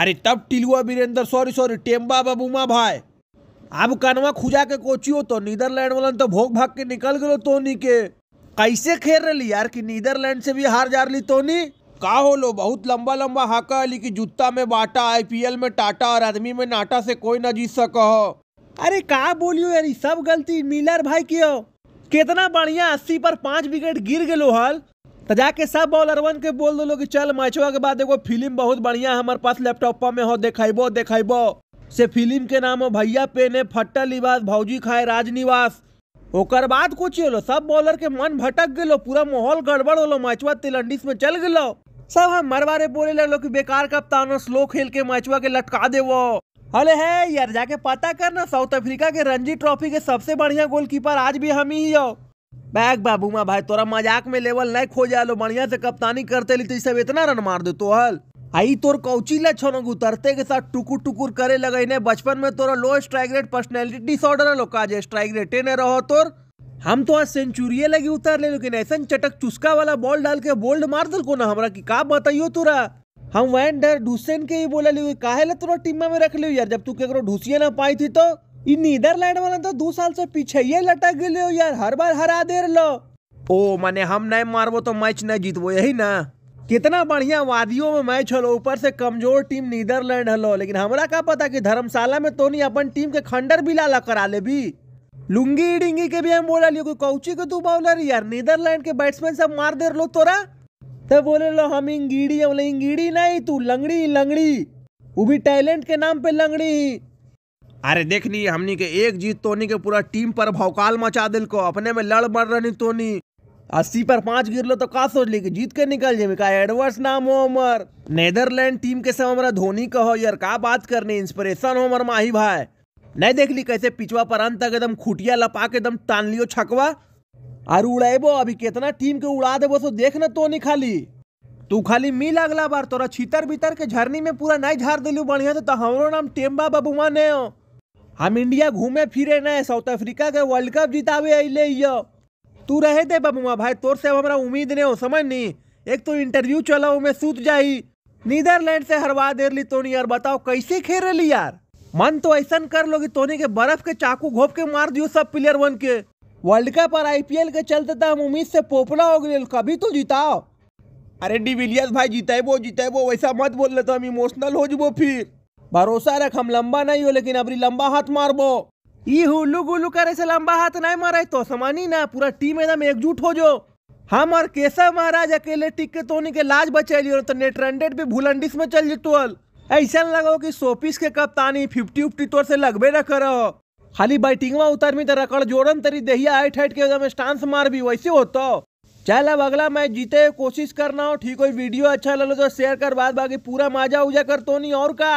अरे तब टिलुआ Virender sorry sorry Temba Bavuma भाई अब कनवा खुजा के कोचियो तो नीदरलैंड वालन तो भोग भाग के निकल गलो तोनी के कैसे खेल रही यार कि नीदरलैंड से भी हार जा रही तोनी का हो लो बहुत लंबा लंबा हाका अली की जूता में बाटा आईपीएल में टाटा और आदमी में नाटा से कोई ना जीत सक हो अरे का बोलियो यार सब गलती मिलर भाई की हो कितना बढ़िया अस्सी पर पांच विकेट गिर गए हल तो जाके सब बॉलरवन के बोल दो कि चल मैचवा के बाद एगो फिल्म बहुत बढ़िया हमारे पास लैपटॉप में हो देखेबो देखेबो से फिल्म के नाम हो भैया पेने फट्टा लिबास भौजी खाए राजनिवास ओकर बाद कुछ होलो सब बॉलर के मन भटक गलो पूरा माहौल गड़बड़ होलो मैचवा तिलंडिस में चल गलो सब हम मरवारे बोले लगलो कि बेकार कप्तानो स्लो खेल के मैचवा के लटका देवो हले है यार जाके पता करना साउथ अफ्रीका के रणजी ट्रॉफी के सबसे बढ़िया गोलकीपर आज भी हम ही हो बैग बाबू बाबूमा भाई तोरा मजाक में लेवल नहीं खो जालो बढ़िया से कप्तानी करते ली सब इतना रन मार दे तो हल आई तोर कौची ला छोनग उतरते के साथ टुकुर टुकुर करे लगे इन्हें बचपन में तोरा low strike rate personality disorder है लोका जे स्ट्राइक रेटे न रहो तोर हम तो आज सेंचुरिये लगी उतर ले लेकिन ऐसा चटक चुस्का वाला बॉल डाल के बोल्ड मार दल को ना हमारा की का बताइयो तोरा हम वैन डर ढूसेन के ही बोला ली काहे ला तोरा टीम में रख लियो यार जब तू केकरो ढूसिए ना पाई थी तो नीदरलैंड वाले तो दो साल से पीछे ये लटक गए हो यार हर बार हरा दे लो ओ माने हम नहीं मारबो तो मैच नहीं जीतबो यही ना कितना बढ़िया वादियों में मैच हलो ऊपर से कमजोर टीम नीदरलैंड हलो लेकिन हमरा का पता कि धर्मशाला में तो नहीं अपन टीम के खंडर भी लाला करा ले भी लुंगी डिंगी के भी हम बोला लियो कोई कौची के तू बॉलर यार नीदरलैंड के बैट्समैन सब मार दे लो तोरा तब तो बोले लो हम इंगीड़ी हम इंगीड़ी नहीं तू लंगड़ी लंगड़ी वो भी टैलेंट के नाम पे लंगड़ी अरे देख ली हमनी के एक जीत तोनी के पूरा टीम पर भौकाल मचा दिल को अपने में लड़ मर रही तोनी अस्सी पर पांच गिर लो तो का सोच ली जीत के निकल जाए का एडवर्स नाम हो अमर नेदरलैंड टीम के सब हमारा धोनी कहो यार का बात करनी इंस्पिरेशन हो अमर माही भाई नहीं देख ली कैसे पिछवा पर अंत तक एकदम खुटिया लपा के एकदम टान लियो छकवा और उड़ेबो अभी कितना टीम के उड़ा देबो सो देख ना तोनी खाली तू खाली मिल अगला बार तोरा छितर बितर के झरनी में पूरा नहीं झाड़ दिलू बढ़िया तो, हमारो नाम टेम्बा बाबू माने हो हम इंडिया घूमे फिरे न साउथ अफ्रीका के वर्ल्ड कप जितावे अल तू रहे दे बबुआ भाई तोर से हमारा उम्मीद नहीं हो समझ नहीं एक तो इंटरव्यू चला में सूत जाई नीदरलैंड से हरवा देर ली तोनी यार बताओ कैसे खेल रही यार मन तो ऐसा कर लो कि तोनी के बर्फ के चाकू घोप के मार दियो सब प्लेयर वन के वर्ल्ड कप और आईपीएल के चलते तो हम उम्मीद से पोपला हो गए कभी तो जिताओ अरे डिविलियर्स भाई जितेबो वो वैसा मत बोल रहे तो हम इमोशनल हो जाबो फिर भरोसा रख हम लंबा नहीं हो लेकिन अभी लंबा हाथ मारबो ये हुल्लू गुल्लू करे से लंबा हाथ नहीं मारे तो समानी ना पूरा टीम एकदम एकजुट हो जो हम और केशव महाराज अकेले टिक के तो के लाज लियो तो नेटरंडेड भी भूलंडिस में चल जितुअल ऐसा लगो कि सोपीस के कप्तानी फिफ्टी उफ्टी तोर से लगबे न करो खाली बैटिंग उतर में तो रकड़ जोड़न तरी दहिया हाइट हाइट के एकदम स्टांस मार भी वैसे होता चल अब अगला मैच जीते कोशिश करना हो ठीक हो वीडियो अच्छा लगे तो शेयर कर बाद बाकी पूरा मजा उजा कर तो नहीं और का